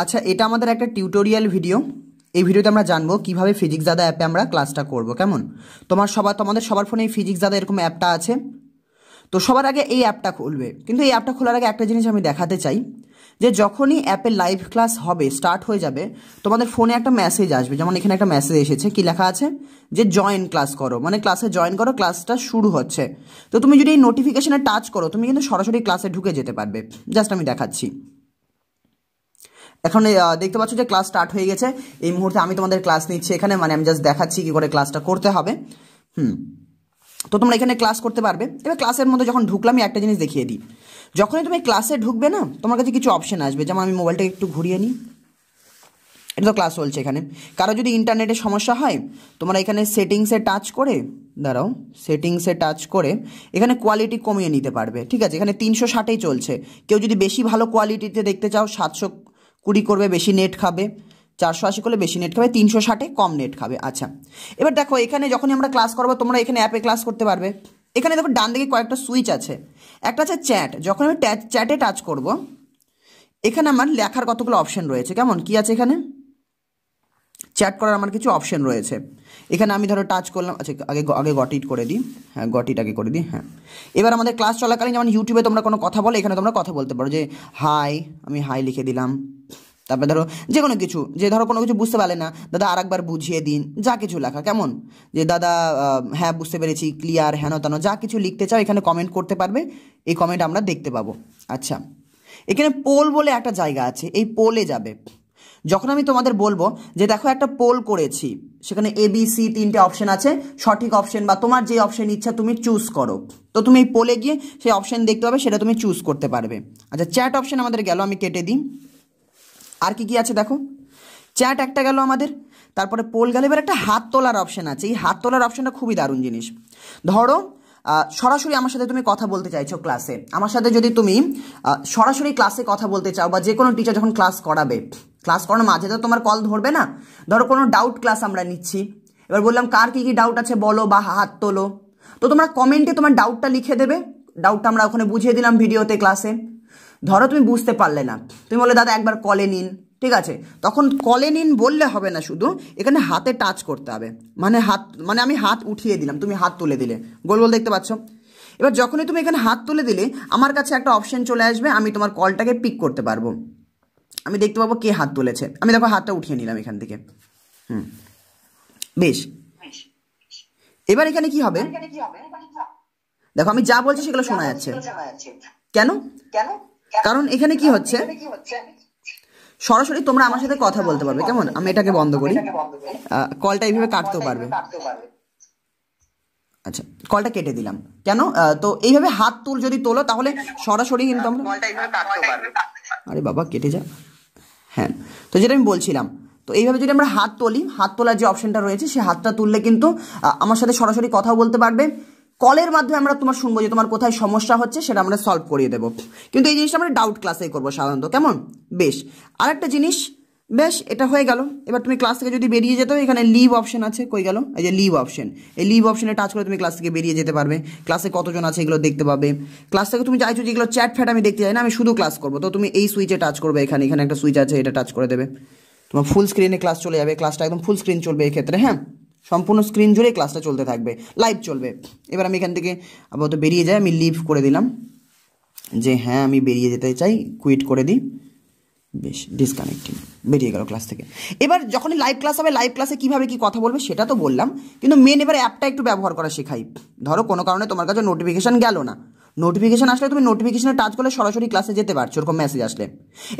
আচ্ছা এটা আমাদের একটা টিউটোরিয়াল ভিডিও এই ভিডিওতে আমরা জানবো কিভাবে ফিজিক্স দাদা অ্যাপে আমরা ক্লাসটা করব কেমন তোমার সবার তোমাদের সবার ফোনে এই ফিজিক্স দাদা এরকম অ্যাপটা আছে তো সবার আগে এই অ্যাপটা খুলবে কিন্তু এই অ্যাপটা খোলার আগে একটা জিনিস আমি দেখাতে চাই যে যখনই অ্যাপে লাইভ ক্লাস হবে স্টার্ট হয়ে যাবে তোমাদের ফোনে একটা মেসেজ আসবে যেমন এখানে একটা মেসেজ এসেছে কি লেখা আছে যে জয়েন ক্লাস করো মানে ক্লাসে জয়েন করো ক্লাসটা শুরু হচ্ছে তো তুমি যদি এই নোটিফিকেশানে টাচ করো তুমি কিন্তু সরাসরি ক্লাসে ঢুকে যেতে পারবে জাস্ট আমি দেখাচ্ছি এখন দেখতে পাচ্ছ যে ক্লাস স্টার্ট হয়ে গেছে এই মুহূর্তে আমি তোমাদের ক্লাস নিচ্ছি এখানে মানে আমি জাস্ট দেখাচ্ছি কী করে ক্লাসটা করতে হবে হুম তো তোমরা এখানে ক্লাস করতে পারবে এবার ক্লাসের মধ্যে যখন ঢুকলাম একটা জিনিস দেখিয়ে দিই যখনই তুমি ক্লাসে ঢুকবে না তোমার কাছে কিছু অপশন আসবে যেমন আমি মোবাইলটা একটু ঘুরিয়ে নিই এটা তো ক্লাস চলছে এখানে কারো যদি ইন্টারনেটে সমস্যা হয় তোমরা এখানে সেটিংসে টাচ করে দাঁড়াও সেটিংসে টাচ করে এখানে কোয়ালিটি কমিয়ে নিতে পারবে ঠিক আছে এখানে তিনশো ষাটেই চলছে কেউ যদি বেশি ভালো কোয়ালিটিতে দেখতে চাও সাতশো কুড়ি করবে বেশি নেট খাবে চারশো আশি করলে বেশি নেট খাবে তিনশো ষাটে কম নেট খাবে আচ্ছা এবার দেখো এখানে যখনই আমরা ক্লাস করবো তোমরা এখানে অ্যাপে ক্লাস করতে পারবে এখানে দেখো ডান দিকে কয়েকটা সুইচ আছে একটা আছে চ্যাট যখন আমি চ্যাটে টাচ করব এখানে আমার লেখার কতগুলো অপশন রয়েছে কেমন কি আছে এখানে চ্যাট করার আমার কিছু অপশন রয়েছে এখানে আমি ধরো টাচ করলাম আচ্ছা আগে আগে গট ইট করে দিই হ্যাঁ গট ইট আগে করে দিই হ্যাঁ এবার আমাদের ক্লাস চলাকালীন যেমন ইউটিউবে তোমরা কোনো কথা বলো এখানে তোমরা কথা বলতে পারো যে হাই আমি হাই লিখে দিলাম তারপরে ধরো যে কোনো কিছু যে ধরো কোনো কিছু বুঝতে পারলে না দাদা আর বুঝিয়ে দিন যা কিছু লেখা কেমন যে দাদা হ্যাঁ বুঝতে পেরেছি ক্লিয়ার হেন তেন যা কিছু লিখতে চাও এখানে কমেন্ট করতে পারবে এই কমেন্ট আমরা দেখতে পাবো আচ্ছা এখানে পোল বলে একটা জায়গা আছে এই পোলে যাবে যখন আমি তোমাদের বলবো যে দেখো একটা পোল করেছি সেখানে এ বি সি তিনটে অপশন আছে সঠিক অপশন বা তোমার যে অপশন ইচ্ছা তুমি চুজ করো তো তুমি এই পোলে গিয়ে সেই অপশন দেখতে পাবে সেটা তুমি চুজ করতে পারবে আচ্ছা চ্যাট অপশন আমাদের গেল আমি কেটে দিই আর কি কি আছে দেখো চ্যাট একটা গেল আমাদের তারপরে পোল গেল এবার একটা হাত তোলার অপশন আছে এই হাত তোলার অপশনটা খুবই দারুণ জিনিস ধরো সরাসরি আমার সাথে তুমি কথা বলতে চাইছো ক্লাসে আমার সাথে যদি তুমি সরাসরি ক্লাসে কথা বলতে চাও বা যে কোনো টিচার যখন ক্লাস করাবে ক্লাস করানোর মাঝে তো তোমার কল ধরবে না ধরো কোনো ডাউট ক্লাস আমরা নিচ্ছি এবার বললাম কার কী কী ডাউট আছে বলো বা হাত তোলো তো তোমরা কমেন্টে তোমার ডাউটটা লিখে দেবে ডাউটটা আমরা ওখানে বুঝিয়ে দিলাম ভিডিওতে ক্লাসে ধরো তুমি বুঝতে পারলে না তুমি বলে দাদা একবার কলে নিন ঠিক আছে তখন কলে নিন বললে হবে না শুধু এখানে হাতে টাচ করতে হবে মানে হাত মানে আমি হাত উঠিয়ে দিলাম তুমি হাত তুলে দিলে গোল গোল দেখতে পাচ্ছ এবার যখনই তুমি এখানে হাত তুলে দিলে আমার কাছে একটা অপশন চলে আসবে আমি তোমার কলটাকে পিক করতে পারবো আমি দেখতে পাবো কে হাত তুলেছে আমি দেখো হাতটা উঠিয়ে নিলাম এখান থেকে হুম বেশ এবার এখানে কি হবে দেখো আমি যা বলছি সেগুলো শোনা যাচ্ছে কেন কারণ এখানে কি হচ্ছে সরাসরি তোমরা আমার সাথে কথা বলতে পারবে কেমন আমি এটাকে বন্ধ করি কলটা এইভাবে কাটতেও পারবে আচ্ছা কলটা কেটে দিলাম কেন তো এইভাবে হাত তুল যদি তোলো তাহলে সরাসরি কিন্তু আমরা আরে বাবা কেটে যা হ্যাঁ তো যেটা আমি বলছিলাম তো এইভাবে যদি আমরা হাত তুলি হাত তোলার যে অপশনটা রয়েছে সেই হাতটা তুললে কিন্তু আমার সাথে সরাসরি কথা বলতে পারবে কলের মাধ্যমে আমরা তোমার শুনবো যে তোমার কোথায় সমস্যা হচ্ছে সেটা আমরা সলভ করিয়ে দেবো কিন্তু এই জিনিসটা আমরা ডাউট ক্লাসেই করবো সাধারণত কেমন বেশ আর একটা জিনিস বেশ এটা হয়ে গেল এবার তুমি ক্লাস থেকে যদি বেরিয়ে যেতেও এখানে লিভ অপশন আছে কই গেল এই যে লিভ অপশন এই লিভ অপশনে টাচ করে তুমি ক্লাস থেকে বেরিয়ে যেতে পারবে ক্লাসে কতজন আছে এগুলো দেখতে পাবে ক্লাস থেকে তুমি চাইছো যেগুলো চ্যাট ফ্যাট আমি দেখতে চাই না আমি শুধু ক্লাস করবো তো তুমি এই সুইচে টাচ করবে এখানে এখানে একটা সুইচ আছে এটা টাচ করে দেবে তোমার ফুল স্ক্রিনে ক্লাস চলে যাবে ক্লাসটা একদম ফুল স্ক্রিন চলবে এক্ষেত্রে হ্যাঁ সম্পূর্ণ স্ক্রিন জুড়ে ক্লাসটা চলতে থাকবে লাইভ চলবে এবার আমি এখান থেকে আপাতত বেরিয়ে যাই আমি লিভ করে দিলাম যে হ্যাঁ আমি বেরিয়ে যেতে চাই কুইট করে দিই বেশ ডিসকানেক্টিং বেরিয়ে গেল ক্লাস থেকে এবার যখনই লাইভ ক্লাস হবে লাইভ ক্লাসে কীভাবে কী কথা বলবে সেটা তো বললাম কিন্তু মেন এবার অ্যাপটা একটু ব্যবহার করা শেখাই ধরো কোনো কারণে তোমার কাছে নোটিফিকেশান গেল না নোটিফিকেশান আসলে তুমি নোটিফিকেশানে টাচ করলে সরাসরি ক্লাসে যেতে পারছো ওরকম মেসেজ আসলে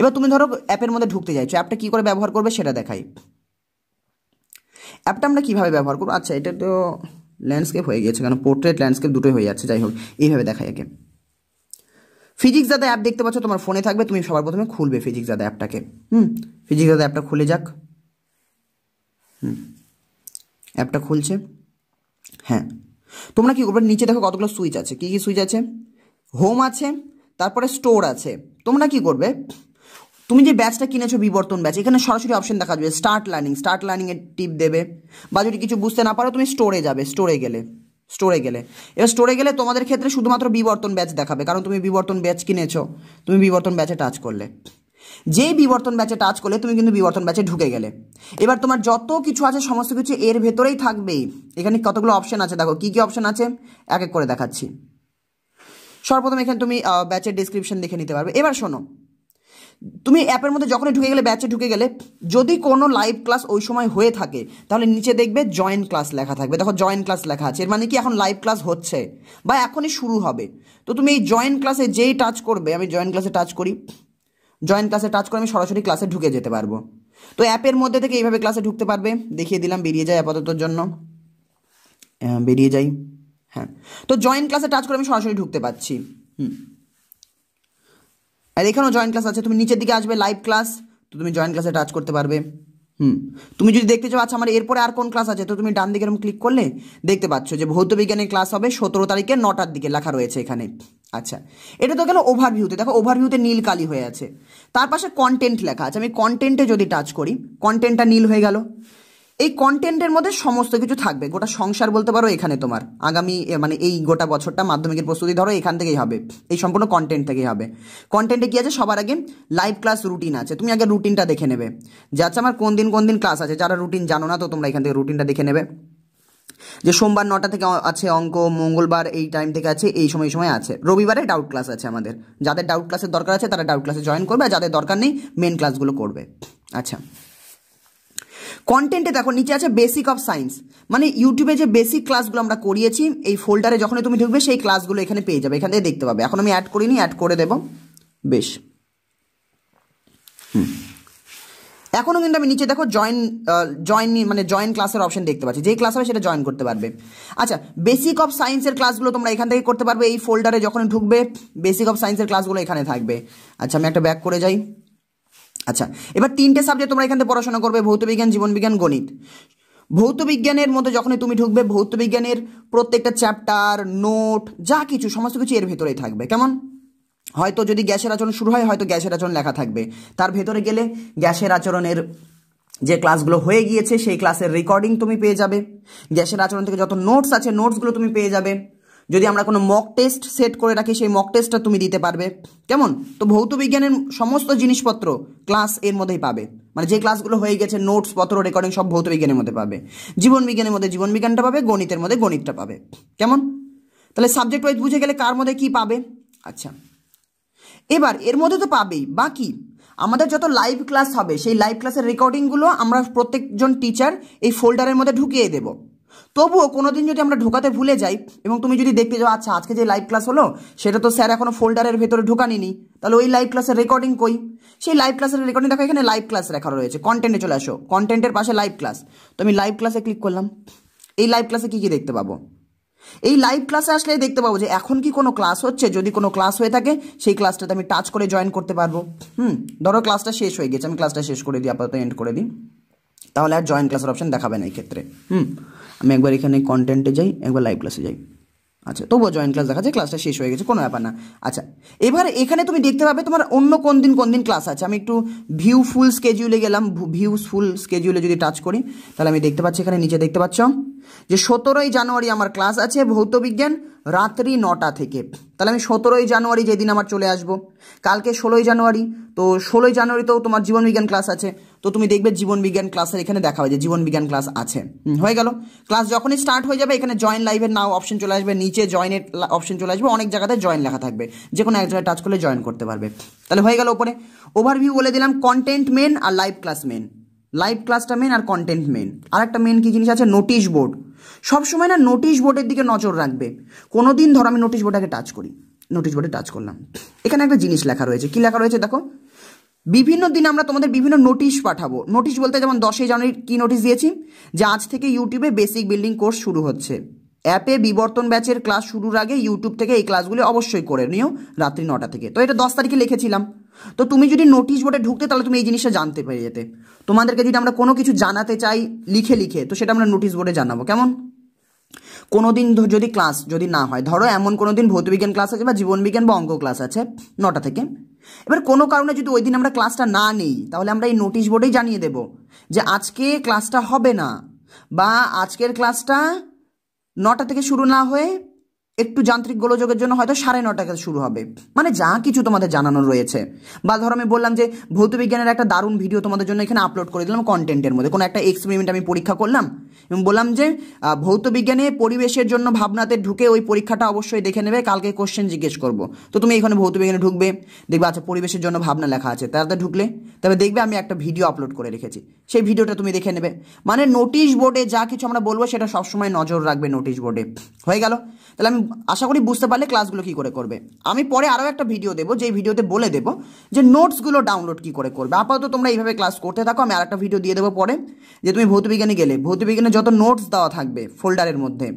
এবার তুমি ধরো অ্যাপের মধ্যে ঢুকতে চাইছো অ্যাপটা কী করে ব্যবহার করবে সেটা দেখাই অ্যাপটা আমরা কীভাবে ব্যবহার করবো আচ্ছা এটা তো ল্যান্ডস্কেপ হয়ে গিয়েছে কেন পোর্ট্রেট ল্যান্ডস্কেপ দুটোই হয়ে যাচ্ছে যাই হোক এইভাবে দেখাই আগে ফিজিক্স দাদা অ্যাপ দেখতে পাচ্ছ তোমার ফোনে থাকবে তুমি সবার প্রথমে খুলবে ফিজিক্স দাদা অ্যাপটাকে হুম ফিজিক্স দাদা অ্যাপটা খুলে যাক হুম অ্যাপটা খুলছে হ্যাঁ তোমরা কি করবে নিচে দেখো কতগুলো সুইচ আছে কী কী সুইচ আছে হোম আছে তারপরে স্টোর আছে তোমরা কি করবে তুমি যে ব্যাচটা কিনেছো বিবর্তন ব্যাচ এখানে সরাসরি অপশন দেখা যাবে স্টার্ট লার্নিং স্টার্ট এর টিপ দেবে বা যদি কিছু বুঝতে না পারো তুমি স্টোরে যাবে স্টোরে গেলে স্টোরে গেলে এবার স্টোরে গেলে তোমাদের ক্ষেত্রে শুধুমাত্র বিবর্তন ব্যাচ দেখাবে কারণ তুমি বিবর্তন ব্যাচ কিনেছো তুমি বিবর্তন ব্যাচে টাচ করলে যেই বিবর্তন ব্যাচে টাচ করলে তুমি কিন্তু বিবর্তন ব্যাচে ঢুকে গেলে এবার তোমার যত কিছু আছে সমস্ত কিছু এর ভেতরেই থাকবেই এখানে কতগুলো অপশান আছে দেখো কি কি অপশান আছে এক এক করে দেখাচ্ছি সর্বপ্রথম এখানে তুমি ব্যাচের ডিসক্রিপশন দেখে নিতে পারবে এবার শোনো তুমি অ্যাপের মধ্যে যখনই ঢুকে গেলে ব্যাচে ঢুকে গেলে যদি কোনো লাইভ ক্লাস ওই সময় হয়ে থাকে তাহলে নিচে দেখবে জয়েন ক্লাস লেখা থাকবে দেখো জয়েন ক্লাস লেখা আছে এর মানে কি এখন লাইভ ক্লাস হচ্ছে বা এখনই শুরু হবে তো তুমি এই জয়েন ক্লাসে যেই টাচ করবে আমি জয়েন ক্লাসে টাচ করি জয়েন ক্লাসে টাচ করে আমি সরাসরি ক্লাসে ঢুকে যেতে পারবো তো অ্যাপের মধ্যে থেকে এইভাবে ক্লাসে ঢুকতে পারবে দেখিয়ে দিলাম বেরিয়ে যায় আপাততর জন্য বেরিয়ে যাই হ্যাঁ তো জয়েন ক্লাসে টাচ করে আমি সরাসরি ঢুকতে পারছি হুম আর এখানেও জয়েন্ট ক্লাস আছে তুমি নিচের দিকে আসবে লাইভ ক্লাস তো তুমি জয়েন্ট ক্লাসে টাচ করতে পারবে হুম তুমি যদি দেখতে চাও আচ্ছা আমার এরপরে আর কোন ক্লাস আছে তো তুমি ডান দিকে এরকম ক্লিক করলে দেখতে পাচ্ছ যে ভৌত বিজ্ঞানের ক্লাস হবে সতেরো তারিখে নটার দিকে লেখা রয়েছে এখানে আচ্ছা এটা তো গেল ওভারভিউতে দেখো ওভারভিউতে নীল কালি হয়ে আছে তার পাশে কন্টেন্ট লেখা আছে আমি কন্টেন্টে যদি টাচ করি কন্টেন্টটা নীল হয়ে গেল এই কন্টেন্টের মধ্যে সমস্ত কিছু থাকবে গোটা সংসার বলতে পারো এখানে তোমার আগামী মানে এই গোটা বছরটা মাধ্যমিকের প্রস্তুতি ধরো এখান থেকেই হবে এই সম্পূর্ণ কন্টেন্ট থেকেই হবে কন্টেন্টে কী আছে সবার আগে লাইভ ক্লাস রুটিন আছে তুমি আগে রুটিনটা দেখে নেবে যে আচ্ছা আমার কোন দিন কোন দিন ক্লাস আছে যারা রুটিন জানো না তো তোমরা এখান থেকে রুটিনটা দেখে নেবে যে সোমবার নটা থেকে আছে অঙ্ক মঙ্গলবার এই টাইম থেকে আছে এই সময় সময় আছে রবিবারে ডাউট ক্লাস আছে আমাদের যাদের ডাউট ক্লাসের দরকার আছে তারা ডাউট ক্লাসে জয়েন করবে আর যাদের দরকার নেই মেন ক্লাসগুলো করবে আচ্ছা কন্টেন্টে দেখো নিচে আছে বেসিক অফ সায়েন্স মানে ইউটিউবে যে বেসিক ক্লাসগুলো আমরা করিয়েছি এই ফোল্ডারে যখনই তুমি ঢুকবে সেই ক্লাসগুলো এখানে পেয়ে যাবে এখান থেকে দেখতে পাবে এখন আমি অ্যাড করিনি অ্যাড করে দেব বেশ এখনও কিন্তু আমি নিচে দেখো জয়েন জয়েন মানে জয়েন ক্লাসের অপশন দেখতে পাচ্ছি যে ক্লাস হবে সেটা জয়েন করতে পারবে আচ্ছা বেসিক অফ সায়েন্সের ক্লাসগুলো তোমরা এখান থেকে করতে পারবে এই ফোল্ডারে যখন ঢুকবে বেসিক অফ সায়েন্সের ক্লাসগুলো এখানে থাকবে আচ্ছা আমি একটা ব্যাক করে যাই আচ্ছা এবার তিনটে সাবজেক্ট তোমরা এখানে পড়াশোনা করবে ভৌতবিজ্ঞান জীবনবিজ্ঞান গণিত ভৌতবিজ্ঞানের মধ্যে যখনই তুমি ঢুকবে ভৌতবিজ্ঞানের প্রত্যেকটা চ্যাপ্টার নোট যা কিছু সমস্ত কিছু এর ভেতরেই থাকবে কেমন হয়তো যদি গ্যাসের আচরণ শুরু হয় হয়তো গ্যাসের আচরণ লেখা থাকবে তার ভেতরে গেলে গ্যাসের আচরণের যে ক্লাসগুলো হয়ে গিয়েছে সেই ক্লাসের রেকর্ডিং তুমি পেয়ে যাবে গ্যাসের আচরণ থেকে যত নোটস আছে নোটসগুলো তুমি পেয়ে যাবে যদি আমরা কোনো মক টেস্ট সেট করে রাখি সেই মক টেস্টটা তুমি দিতে পারবে কেমন তো ভৌত বিজ্ঞানের সমস্ত জিনিসপত্র ক্লাস এর মধ্যেই পাবে মানে যে ক্লাসগুলো হয়ে গেছে নোটস পত্র রেকর্ডিং সব ভৌত বিজ্ঞানের মধ্যে পাবে জীবন বিজ্ঞানের মধ্যে জীবন বিজ্ঞানটা পাবে গণিতের মধ্যে গণিতটা পাবে কেমন তাহলে সাবজেক্ট ওয়াইজ বুঝে গেলে কার মধ্যে কি পাবে আচ্ছা এবার এর মধ্যে তো পাবেই বাকি আমাদের যত লাইভ ক্লাস হবে সেই লাইভ ক্লাসের রেকর্ডিংগুলো আমরা প্রত্যেকজন টিচার এই ফোল্ডারের মধ্যে ঢুকিয়ে দেবো তবুও কোনো দিন যদি আমরা ঢোকাতে ভুলে যাই এবং তুমি যদি দেখতে যাও আচ্ছা আজকে যে লাইভ ক্লাস হলো সেটা তো স্যার এখনও ফোল্ডারের ভেতরে ঢোকানিনি তাহলে ওই লাইভ ক্লাসের রেকর্ডিং কই সেই লাইভ ক্লাসের রেকর্ডিং দেখো এখানে লাইভ ক্লাস রেখা রয়েছে কন্টেন্টে চলে আসো কন্টেন্টের পাশে লাইভ ক্লাস তো আমি লাইভ ক্লাসে ক্লিক করলাম এই লাইভ ক্লাসে কী কী দেখতে পাবো এই লাইভ ক্লাসে আসলে দেখতে পাবো যে এখন কি কোনো ক্লাস হচ্ছে যদি কোনো ক্লাস হয়ে থাকে সেই ক্লাসটাতে আমি টাচ করে জয়েন করতে পারবো হুম ধরো ক্লাসটা শেষ হয়ে গেছে আমি ক্লাসটা শেষ করে দিই আপাতত এন্ড করে দিই তাহলে আর জয়েন্ট ক্লাসের অপশান দেখাবে না এই ক্ষেত্রে হুম আমি একবার এখানে কন্টেন্টে যাই একবার লাইভ ক্লাসে যাই আচ্ছা তবুও জয়েন্ট ক্লাস দেখা যায় ক্লাসটা শেষ হয়ে গেছে কোনো ব্যাপার না আচ্ছা এবার এখানে তুমি দেখতে পাবে তোমার অন্য কোন দিন কোন দিন ক্লাস আছে আমি একটু ভিউ ফুল স্কেজিউলে গেলাম ভিউ ফুল স্কেজিউলে যদি টাচ করি তাহলে আমি দেখতে পাচ্ছি এখানে নিচে দেখতে পাচ্ছ যে সতেরোই জানুয়ারি আমার ক্লাস আছে ভৌতবিজ্ঞান রাত্রি নটা থেকে তাহলে আমি সতেরোই জানুয়ারি যেদিন আমার চলে আসব কালকে ষোলোই জানুয়ারি তো ষোলোই জানুয়ারিতেও তোমার জীবনবিজ্ঞান ক্লাস আছে তো তুমি দেখবে জীবনবিজ্ঞান ক্লাসের এখানে দেখা হয় যে জীবনবিজ্ঞান ক্লাস আছে হয়ে গেল ক্লাস যখনই স্টার্ট হয়ে যাবে এখানে জয়েন লাইভের নাও অপশন চলে আসবে নিচে জয়েনের অপশন চলে আসবে অনেক জায়গাতে জয়েন লেখা থাকবে যে কোনো এক জায়গায় টাচ করলে জয়েন করতে পারবে তাহলে হয়ে গেল ওপরে ওভারভিউ বলে দিলাম কন্টেন্ট মেন আর লাইভ ক্লাস মেন লাইভ ক্লাসটা মেন আর কন্টেন্ট মেন আর একটা মেন কী জিনিস আছে নোটিশ বোর্ড সবসময় না নোটিশ বোর্ডের দিকে নজর রাখবে কোনো দিন ধরো আমি নোটিশ বোর্ডটাকে টাচ করি নোটিশ বোর্ডে টাচ করলাম এখানে একটা জিনিস লেখা রয়েছে কি লেখা রয়েছে দেখো বিভিন্ন দিনে আমরা তোমাদের বিভিন্ন নোটিশ পাঠাবো নোটিশ বলতে যেমন দশই জানুয়ারি কি নোটিশ দিয়েছি যে আজ থেকে ইউটিউবে বেসিক বিল্ডিং কোর্স শুরু হচ্ছে অ্যাপে বিবর্তন ব্যাচের ক্লাস শুরুর আগে ইউটিউব থেকে এই ক্লাসগুলি অবশ্যই করে নিও রাত্রি নটা থেকে তো এটা দশ তারিখে লিখেছিলাম তো তুমি যদি নোটিশ বোর্ডে ঢুকতে তাহলে তুমি এই জিনিসটা জানতে পেরে যেতে তোমাদেরকে যদি আমরা কোনো কিছু জানাতে চাই লিখে লিখে তো সেটা আমরা নোটিশ বোর্ডে জানাবো কেমন কোনো দিন যদি ক্লাস যদি না হয় ধরো এমন কোনো দিন ভৌতবিজ্ঞান ক্লাস আছে বা জীবনবিজ্ঞান বা অঙ্ক ক্লাস আছে নটা থেকে এবার কোনো কারণে যদি ওই দিন আমরা ক্লাসটা না নিই তাহলে আমরা এই নোটিশ বোর্ডেই জানিয়ে দেব যে আজকে ক্লাসটা হবে না বা আজকের ক্লাসটা নটা থেকে শুরু না হয়ে একটু যান্ত্রিক গোলযোগের জন্য হয়তো সাড়ে নটাকে শুরু হবে মানে যা কিছু তোমাদের জানানো রয়েছে বা ধরো আমি বললাম যে ভৌতবিজ্ঞানের একটা দারুণ ভিডিও তোমাদের জন্য এখানে আপলোড করে দিলাম কন্টেন্টের মধ্যে কোনো একটা এক্সপেরিমেন্ট আমি পরীক্ষা করলাম এবং বললাম যে ভৌতবিজ্ঞানে পরিবেশের জন্য ভাবনাতে ঢুকে ওই পরীক্ষাটা অবশ্যই দেখে নেবে কালকে কোশ্চেন জিজ্ঞেস করবো তো তুমি এখানে ভৌতবিজ্ঞানে ঢুকবে দেখবে আচ্ছা পরিবেশের জন্য ভাবনা লেখা আছে তাতে ঢুকলে তবে দেখবে আমি একটা ভিডিও আপলোড করে রেখেছি সেই ভিডিওটা তুমি দেখে নেবে মানে নোটিশ বোর্ডে যা কিছু আমরা বলবো সেটা সবসময় নজর রাখবে নোটিশ বোর্ডে হয়ে গেল তাহলে আমি আশা করি বুঝতে পারলে ক্লাসগুলো কি করে করবে আমি পরে আরও একটা ভিডিও দেবো যেই ভিডিওতে বলে দেবো যে নোটসগুলো ডাউনলোড কি করে করবে আপাতত তোমরা এইভাবে ক্লাস করতে থাকো আমি আর একটা ভিডিও দিয়ে দেবো পরে যে তুমি ভৌতবিজ্ঞানে গেলে ভৌতবিজ্ঞানে যত নোটস দেওয়া থাকবে ফোল্ডারের মধ্যে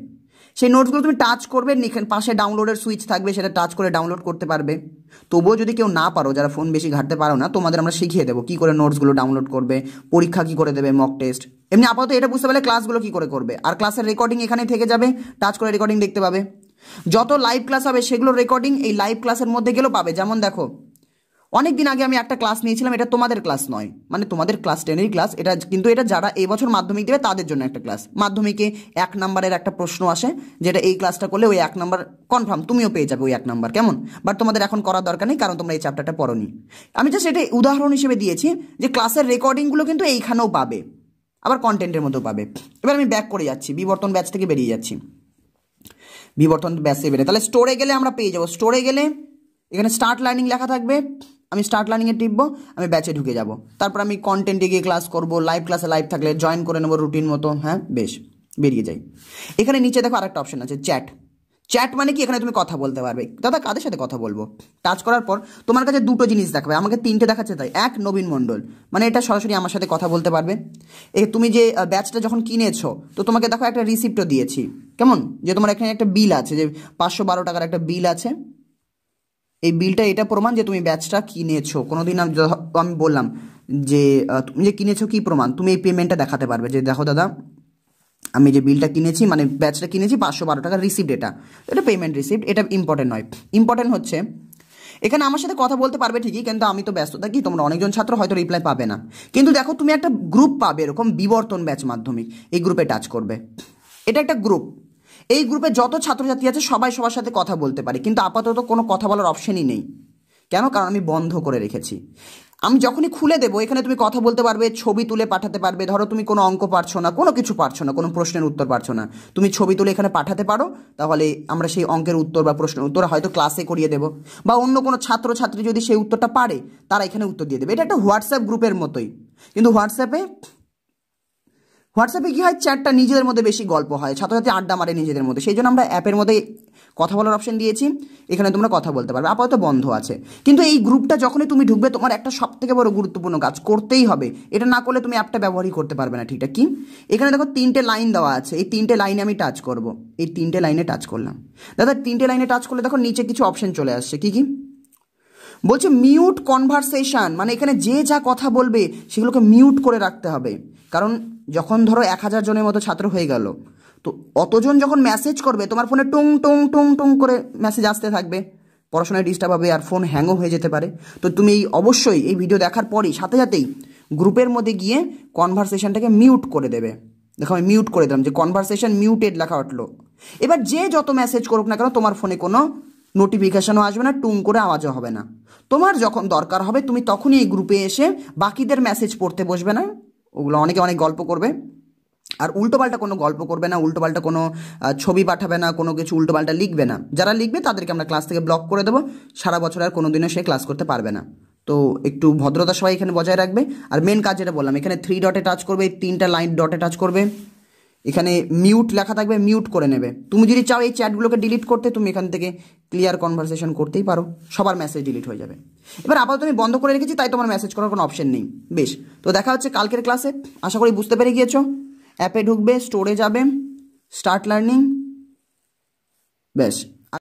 সেই নোটসগুলো তুমি টাচ করবে পাশে ডাউনলোডের সুইচ থাকবে সেটা টাচ করে ডাউনলোড করতে পারবে তবুও যদি কেউ না পারো যারা ফোন বেশি ঘাটতে পারো না তোমাদের আমরা শিখিয়ে দেবো কী করে নোটসগুলো ডাউনলোড করবে পরীক্ষা কী করে দেবে মক টেস্ট এমনি আপাতত এটা বুঝতে পারলে ক্লাসগুলো কী করে করবে আর ক্লাসের রেকর্ডিং এখানে থেকে যাবে টাচ করে রেকর্ডিং দেখতে পাবে যত লাইভ ক্লাস হবে সেগুলো রেকর্ডিং এই লাইভ ক্লাসের মধ্যে গেলেও পাবে যেমন দেখো অনেক দিন আগে আমি একটা ক্লাস নিয়েছিলাম এটা তোমাদের ক্লাস নয় মানে তোমাদের ক্লাস টেনেরই ক্লাস এটা কিন্তু এটা যারা এবছর বছর মাধ্যমিক দেবে তাদের জন্য একটা ক্লাস মাধ্যমিকে এক নম্বরের একটা প্রশ্ন আসে যেটা এই ক্লাসটা করলে ওই এক নম্বর কনফার্ম তুমিও পেয়ে যাবে ওই এক নম্বর কেমন বাট তোমাদের এখন করার দরকার নেই কারণ তোমরা এই চ্যাপ্টারটা পড়ো আমি জাস্ট এটা উদাহরণ হিসেবে দিয়েছি যে ক্লাসের রেকর্ডিংগুলো কিন্তু এইখানেও পাবে আবার কন্টেন্টের মতো পাবে এবার আমি ব্যাক করে যাচ্ছি বিবর্তন ব্যাচ থেকে বেরিয়ে যাচ্ছি বিবর্তন ব্যাসে বেড়ে তাহলে স্টোরে গেলে আমরা পেয়ে যাবো স্টোরে গেলে এখানে স্টার্ট লার্নিং লেখা থাকবে আমি স্টার্ট লার্নিংয়ে টিপবো আমি ব্যাচে ঢুকে যাব তারপর আমি কন্টেন্টে গিয়ে ক্লাস করব লাইভ ক্লাসে লাইভ থাকলে জয়েন করে নেবো রুটিন মতো হ্যাঁ বেশ বেরিয়ে যাই এখানে নিচে দেখো আরেকটা অপশন আছে চ্যাট চ্যাট মানে কি এখানে তুমি কথা বলতে পারবে দাদা কাদের সাথে কথা বলবো টাচ করার পর তোমার কাছে দুটো জিনিস দেখাবে আমাকে তিনটে দেখাচ্ছে তাই এক নবীন মণ্ডল মানে এটা সরাসরি আমার সাথে কথা বলতে পারবে এ তুমি যে ব্যাচটা যখন কিনেছো তো তোমাকে দেখো একটা রিসিপ্টও দিয়েছি কেমন যে তোমার এখানে একটা বিল আছে যে পাঁচশো বারো টাকার একটা বিল আছে এই বিলটা এটা প্রমাণ যে তুমি ব্যাচটা কিনেছো কোনো দিন আমি বললাম যে তুমি যে কিনেছো কি প্রমাণ তুমি এই পেমেন্টটা দেখাতে পারবে যে দেখো দাদা আমি যে বিলটা কিনেছি মানে ব্যাচটা কিনেছি পাঁচশো বারো টাকার রিসিপ্ট এটা এটা পেমেন্ট রিসিপ্ট এটা ইম্পর্টেন্ট নয় ইম্পর্টেন্ট হচ্ছে এখানে আমার সাথে কথা বলতে পারবে ঠিকই কিন্তু আমি তো ব্যস্ত থাকি তোমরা অনেকজন ছাত্র হয়তো রিপ্লাই পাবে না কিন্তু দেখো তুমি একটা গ্রুপ পাবে এরকম বিবর্তন ব্যাচ মাধ্যমিক এই গ্রুপে টাচ করবে এটা একটা গ্রুপ এই গ্রুপে যত ছাত্রছাত্রী আছে সবাই সবার সাথে কথা বলতে পারি কিন্তু আপাতত কোনো কথা বলার অপশনই নেই কেন কারণ আমি বন্ধ করে রেখেছি আমি যখনই খুলে দেবো এখানে তুমি কথা বলতে পারবে ছবি তুলে পাঠাতে পারবে ধরো তুমি কোনো অঙ্ক পারছো না কোনো কিছু পারছো না কোনো প্রশ্নের উত্তর পারছো না তুমি ছবি তুলে এখানে পাঠাতে পারো তাহলে আমরা সেই অঙ্কের উত্তর বা প্রশ্নের উত্তর হয়তো ক্লাসে করিয়ে দেবো বা অন্য কোনো ছাত্র ছাত্রী যদি সেই উত্তরটা পারে তারা এখানে উত্তর দিয়ে দেবে এটা একটা হোয়াটসঅ্যাপ গ্রুপের মতোই কিন্তু হোয়াটসঅ্যাপে হোয়াটসঅ্যাপে কী হয় চ্যাটটা নিজেদের মধ্যে বেশি গল্প হয় ছাত্রছাত্রী আড্ডা মারে নিজেদের মধ্যে সেই জন্য আমরা অ্যাপের মধ্যে কথা বলার অপশন দিয়েছি এখানে তোমরা কথা বলতে পারবে আপাতত বন্ধ আছে কিন্তু এই গ্রুপটা যখনই তুমি ঢুকবে তোমার একটা সব থেকে বড় গুরুত্বপূর্ণ কাজ করতেই হবে এটা না করলে তুমি অ্যাপটা ব্যবহারই করতে পারবে না ঠিকঠাক কি এখানে দেখো তিনটে লাইন দেওয়া আছে এই তিনটে লাইনে আমি টাচ করব এই তিনটে লাইনে টাচ করলাম দাদা তিনটে লাইনে টাচ করলে দেখো নিচে কিছু অপশন চলে আসছে কি কি বলছে মিউট কনভারসেশন মানে এখানে যে যা কথা বলবে সেগুলোকে মিউট করে রাখতে হবে কারণ যখন ধরো এক হাজার জনের মতো ছাত্র হয়ে গেল তো অতজন যখন মেসেজ করবে তোমার ফোনে টুং টুং টুং টুং করে মেসেজ আসতে থাকবে পড়াশোনায় ডিস্টার্ব হবে আর ফোন হ্যাংও হয়ে যেতে পারে তো তুমি এই অবশ্যই এই ভিডিও দেখার পরই সাথে সাথেই গ্রুপের মধ্যে গিয়ে কনভারসেশনটাকে মিউট করে দেবে দেখো আমি মিউট করে দিলাম যে কনভারসেশন মিউটেড লেখা উঠলো এবার যে যত মেসেজ করুক না কেন তোমার ফোনে কোনো নোটিফিকেশানও আসবে না টুং করে আওয়াজও হবে না তোমার যখন দরকার হবে তুমি তখনই এই গ্রুপে এসে বাকিদের মেসেজ পড়তে বসবে না ওগুলো অনেকে অনেক গল্প করবে আর উল্টোপাল্টা কোনো গল্প করবে না উল্টোপাল্টা কোনো ছবি পাঠাবে না কোনো কিছু উল্টোপাল্টা লিখবে না যারা লিখবে তাদেরকে আমরা ক্লাস থেকে ব্লক করে দেবো সারা বছর আর কোনো দিনও সে ক্লাস করতে পারবে না তো একটু ভদ্রতা সবাই এখানে বজায় রাখবে আর মেন কাজ যেটা বললাম এখানে থ্রি ডটে টাচ করবে তিনটা লাইন ডটে টাচ করবে এখানে মিউট লেখা থাকবে মিউট করে নেবে তুমি যদি চাও এই চ্যাটগুলোকে ডিলিট করতে তুমি এখান থেকে ক্লিয়ার কনভারসেশন করতেই পারো সবার মেসেজ ডিলিট হয়ে যাবে এবার আপাতত আমি বন্ধ করে রেখেছি তাই তোমার মেসেজ করার কোনো অপশন নেই বেশ তো দেখা হচ্ছে কালকের ক্লাসে আশা করি বুঝতে পেরে গিয়েছো অ্যাপে ঢুকবে স্টোরে যাবে স্টার্ট লার্নিং বেশ